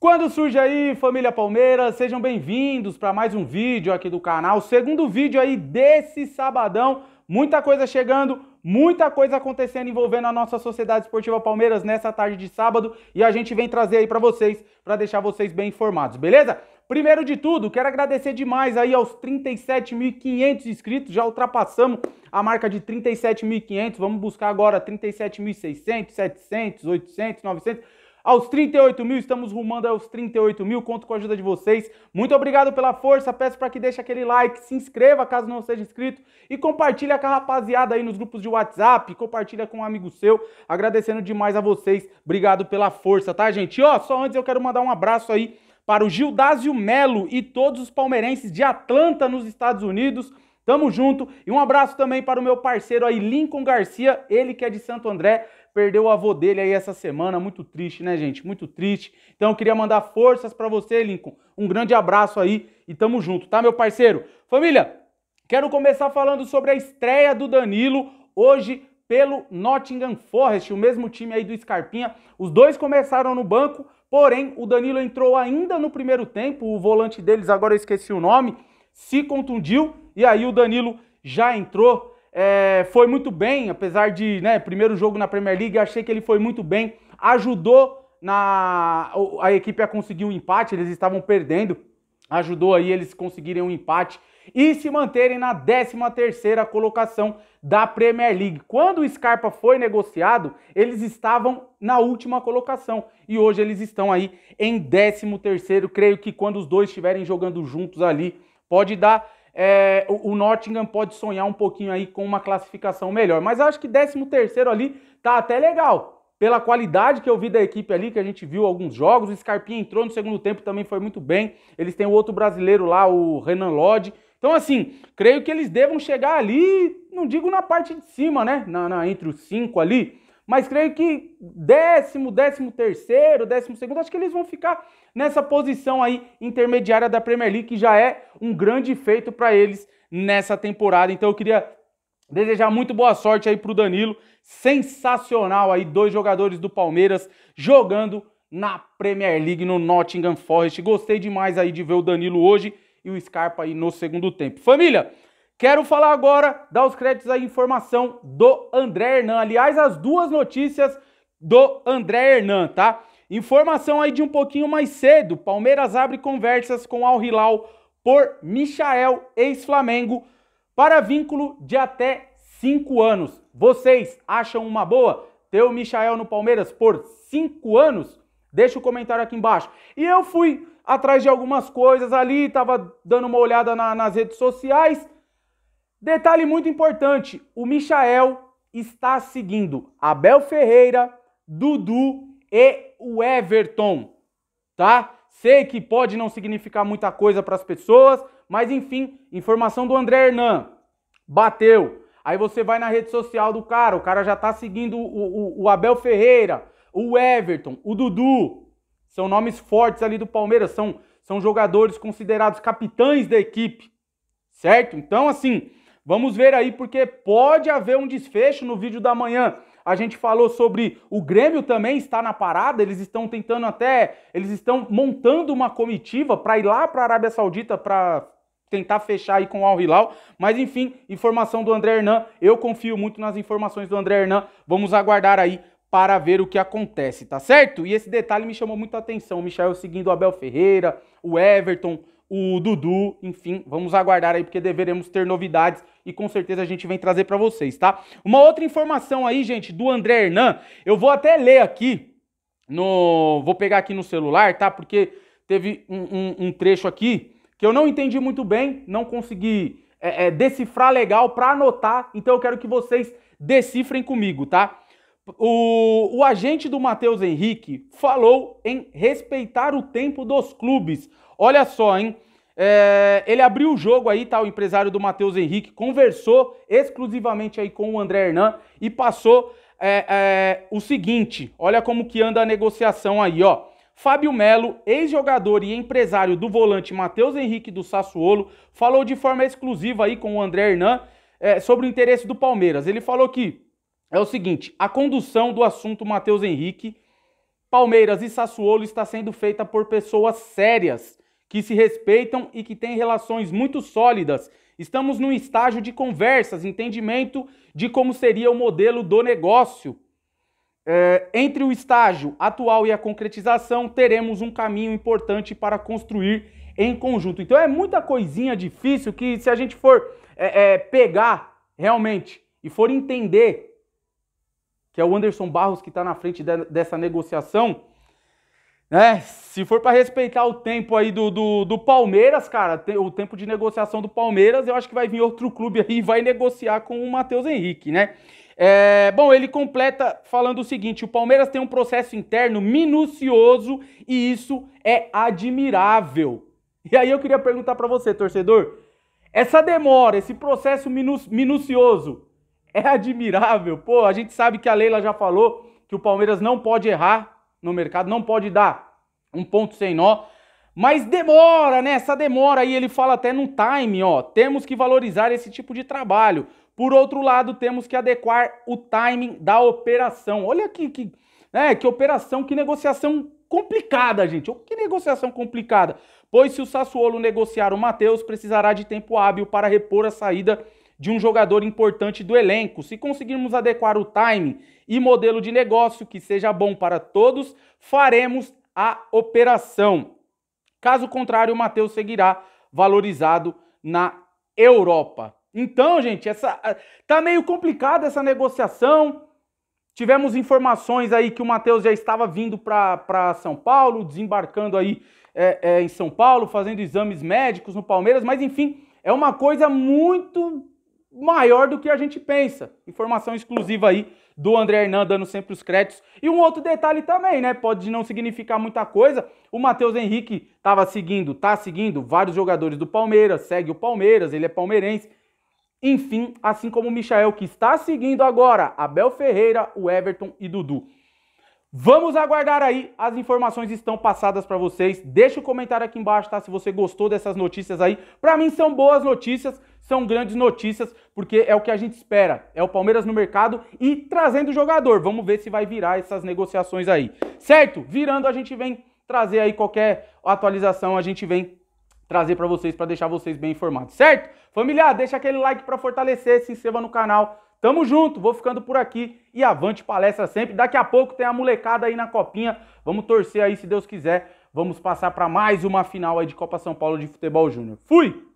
Quando surge aí, família Palmeiras, sejam bem-vindos para mais um vídeo aqui do canal, segundo vídeo aí desse sabadão, muita coisa chegando, muita coisa acontecendo envolvendo a nossa Sociedade Esportiva Palmeiras nessa tarde de sábado e a gente vem trazer aí para vocês, para deixar vocês bem informados, beleza? Primeiro de tudo, quero agradecer demais aí aos 37.500 inscritos, já ultrapassamos a marca de 37.500, vamos buscar agora 37.600, 700, 800, 900 aos 38 mil, estamos rumando aos 38 mil, conto com a ajuda de vocês. Muito obrigado pela força, peço para que deixe aquele like, se inscreva caso não seja inscrito e compartilha com a rapaziada aí nos grupos de WhatsApp, compartilha com um amigo seu, agradecendo demais a vocês, obrigado pela força, tá gente? E ó, só antes eu quero mandar um abraço aí para o Gildásio Melo e todos os palmeirenses de Atlanta nos Estados Unidos, Tamo junto. E um abraço também para o meu parceiro aí, Lincoln Garcia, ele que é de Santo André perdeu o avô dele aí essa semana. Muito triste, né, gente? Muito triste. Então eu queria mandar forças para você, Lincoln. Um grande abraço aí e tamo junto, tá, meu parceiro? Família, quero começar falando sobre a estreia do Danilo hoje pelo Nottingham Forest, o mesmo time aí do Scarpinha. Os dois começaram no banco, porém o Danilo entrou ainda no primeiro tempo, o volante deles, agora eu esqueci o nome, se contundiu e aí o Danilo já entrou é, foi muito bem, apesar de, né, primeiro jogo na Premier League, achei que ele foi muito bem, ajudou na a equipe a conseguir um empate, eles estavam perdendo, ajudou aí eles conseguirem um empate e se manterem na 13ª colocação da Premier League. Quando o Scarpa foi negociado, eles estavam na última colocação e hoje eles estão aí em 13º, creio que quando os dois estiverem jogando juntos ali, pode dar é, o, o, Nottingham pode sonhar um pouquinho aí com uma classificação melhor. Mas acho que 13 terceiro ali tá até legal. Pela qualidade que eu vi da equipe ali, que a gente viu alguns jogos, o Scarpinha entrou no segundo tempo, também foi muito bem. Eles têm o outro brasileiro lá, o Renan Lodge. Então, assim, creio que eles devam chegar ali, não digo na parte de cima, né? Na, na entre os cinco ali, mas creio que décimo, décimo terceiro, décimo segundo, acho que eles vão ficar nessa posição aí intermediária da Premier League, que já é um grande feito para eles nessa temporada. Então eu queria desejar muito boa sorte aí para o Danilo. Sensacional aí, dois jogadores do Palmeiras jogando na Premier League no Nottingham Forest. Gostei demais aí de ver o Danilo hoje e o Scarpa aí no segundo tempo. Família, Quero falar agora, dar os créditos à informação do André Hernan. Aliás, as duas notícias do André Hernan, tá? Informação aí de um pouquinho mais cedo. Palmeiras abre conversas com Al Hilal por Michael, ex-Flamengo, para vínculo de até 5 anos. Vocês acham uma boa ter o Michael no Palmeiras por 5 anos? Deixa o um comentário aqui embaixo. E eu fui atrás de algumas coisas ali, tava dando uma olhada na, nas redes sociais Detalhe muito importante: o Michael está seguindo Abel Ferreira, Dudu e o Everton, tá? Sei que pode não significar muita coisa para as pessoas, mas enfim, informação do André Hernan. Bateu. Aí você vai na rede social do cara, o cara já tá seguindo o, o, o Abel Ferreira, o Everton, o Dudu. São nomes fortes ali do Palmeiras, são, são jogadores considerados capitães da equipe, certo? Então, assim, Vamos ver aí, porque pode haver um desfecho no vídeo da manhã. A gente falou sobre o Grêmio também está na parada, eles estão tentando até, eles estão montando uma comitiva para ir lá para a Arábia Saudita para tentar fechar aí com o Al Hilal, mas enfim, informação do André Hernan, eu confio muito nas informações do André Hernan. Vamos aguardar aí para ver o que acontece, tá certo? E esse detalhe me chamou muita atenção, o Michel seguindo o Abel Ferreira, o Everton, o Dudu, enfim, vamos aguardar aí porque deveremos ter novidades e com certeza a gente vem trazer para vocês, tá? Uma outra informação aí, gente, do André Hernan, eu vou até ler aqui no, vou pegar aqui no celular, tá? Porque teve um, um, um trecho aqui que eu não entendi muito bem, não consegui é, é, decifrar legal para anotar, então eu quero que vocês decifrem comigo, tá? O, o agente do Matheus Henrique falou em respeitar o tempo dos clubes. Olha só, hein? É, ele abriu o jogo aí, tá? O empresário do Matheus Henrique conversou exclusivamente aí com o André Hernan e passou é, é, o seguinte: olha como que anda a negociação aí, ó. Fábio Melo, ex-jogador e empresário do volante Matheus Henrique do Sassuolo, falou de forma exclusiva aí com o André Hernan é, sobre o interesse do Palmeiras. Ele falou que é o seguinte: a condução do assunto Matheus Henrique, Palmeiras e Sassuolo está sendo feita por pessoas sérias, que se respeitam e que têm relações muito sólidas. Estamos num estágio de conversas, entendimento de como seria o modelo do negócio. É, entre o estágio atual e a concretização, teremos um caminho importante para construir em conjunto. Então é muita coisinha difícil que, se a gente for é, é, pegar realmente e for entender que é o Anderson Barros que está na frente de, dessa negociação. Né? Se for para respeitar o tempo aí do, do, do Palmeiras, cara, o tempo de negociação do Palmeiras, eu acho que vai vir outro clube aí e vai negociar com o Matheus Henrique, né? É, bom, ele completa falando o seguinte: o Palmeiras tem um processo interno minucioso e isso é admirável. E aí eu queria perguntar para você, torcedor, essa demora, esse processo minu minucioso, é admirável. Pô, a gente sabe que a Leila já falou que o Palmeiras não pode errar no mercado, não pode dar um ponto sem nó. Mas demora, né? Essa demora aí, ele fala até no time, ó. Temos que valorizar esse tipo de trabalho. Por outro lado, temos que adequar o timing da operação. Olha que, que, né, que operação, que negociação complicada, gente. Que negociação complicada. Pois se o Sassuolo negociar o Matheus, precisará de tempo hábil para repor a saída de um jogador importante do elenco. Se conseguirmos adequar o timing e modelo de negócio que seja bom para todos, faremos a operação. Caso contrário, o Matheus seguirá valorizado na Europa. Então, gente, essa eh, tá meio complicada essa negociação. Tivemos informações aí que o Matheus já estava vindo para São Paulo, desembarcando aí é, é, em São Paulo, fazendo exames médicos no Palmeiras, mas enfim, é uma coisa muito maior do que a gente pensa. Informação exclusiva aí do André Hernan, dando sempre os créditos. E um outro detalhe também, né? Pode não significar muita coisa. O Matheus Henrique estava seguindo, tá seguindo vários jogadores do Palmeiras, segue o Palmeiras, ele é palmeirense. Enfim, assim como o Michael, que está seguindo agora Abel Ferreira, o Everton e Dudu. Vamos aguardar aí, as informações estão passadas para vocês. Deixa o um comentário aqui embaixo, tá? Se você gostou dessas notícias aí. Para mim são boas notícias, são grandes notícias, porque é o que a gente espera. É o Palmeiras no mercado e trazendo o jogador. Vamos ver se vai virar essas negociações aí. Certo? Virando a gente vem trazer aí qualquer atualização, a gente vem trazer para vocês para deixar vocês bem informados, certo? Familiar, deixa aquele like para fortalecer, se inscreva no canal. Tamo junto, vou ficando por aqui e avante palestra sempre. Daqui a pouco tem a molecada aí na copinha. Vamos torcer aí se Deus quiser. Vamos passar para mais uma final aí de Copa São Paulo de futebol júnior. Fui.